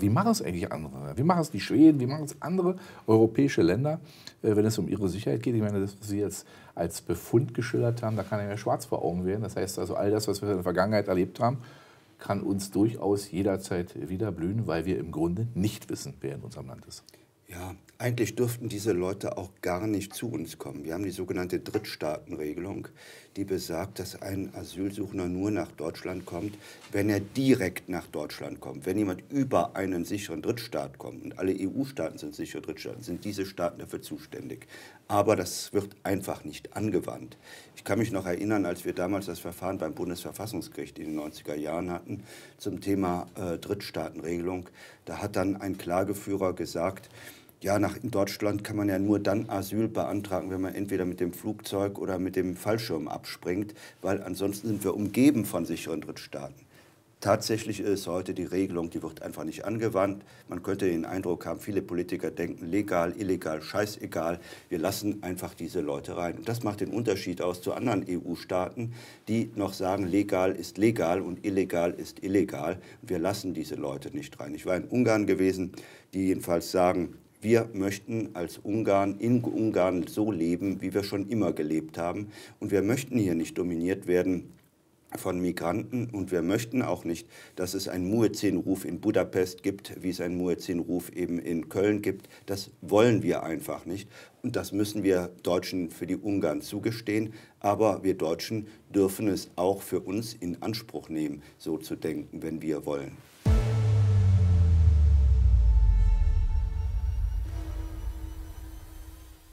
Wie machen es eigentlich andere? Wie machen es die Schweden? Wie machen es andere europäische Länder, äh, wenn es um ihre Sicherheit geht? Ich meine, das, was Sie jetzt als Befund geschildert haben, da kann ja schwarz vor Augen werden. Das heißt also, all das, was wir in der Vergangenheit erlebt haben, kann uns durchaus jederzeit wieder blühen, weil wir im Grunde nicht wissen, wer in unserem Land ist. Ja, eigentlich dürften diese Leute auch gar nicht zu uns kommen. Wir haben die sogenannte Drittstaatenregelung, die besagt, dass ein Asylsuchender nur nach Deutschland kommt, wenn er direkt nach Deutschland kommt. Wenn jemand über einen sicheren Drittstaat kommt, und alle EU-Staaten sind sichere Drittstaaten, sind diese Staaten dafür zuständig. Aber das wird einfach nicht angewandt. Ich kann mich noch erinnern, als wir damals das Verfahren beim Bundesverfassungsgericht in den 90er Jahren hatten zum Thema äh, Drittstaatenregelung, da hat dann ein Klageführer gesagt, ja, nach Deutschland kann man ja nur dann Asyl beantragen, wenn man entweder mit dem Flugzeug oder mit dem Fallschirm abspringt, weil ansonsten sind wir umgeben von sicheren Drittstaaten. Tatsächlich ist heute die Regelung, die wird einfach nicht angewandt. Man könnte den Eindruck haben, viele Politiker denken, legal, illegal, scheißegal, wir lassen einfach diese Leute rein. Und das macht den Unterschied aus zu anderen EU-Staaten, die noch sagen, legal ist legal und illegal ist illegal. Wir lassen diese Leute nicht rein. Ich war in Ungarn gewesen, die jedenfalls sagen, wir möchten als Ungarn in Ungarn so leben, wie wir schon immer gelebt haben. Und wir möchten hier nicht dominiert werden von Migranten und wir möchten auch nicht, dass es einen Muezzin-Ruf in Budapest gibt, wie es einen Muezzin-Ruf eben in Köln gibt. Das wollen wir einfach nicht und das müssen wir Deutschen für die Ungarn zugestehen. Aber wir Deutschen dürfen es auch für uns in Anspruch nehmen, so zu denken, wenn wir wollen.